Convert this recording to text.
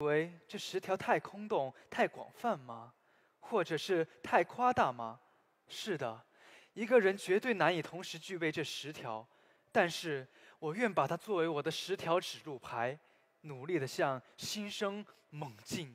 以为这十条太空洞、太广泛吗？或者是太夸大吗？是的，一个人绝对难以同时具备这十条，但是我愿把它作为我的十条指路牌，努力的向新生猛进。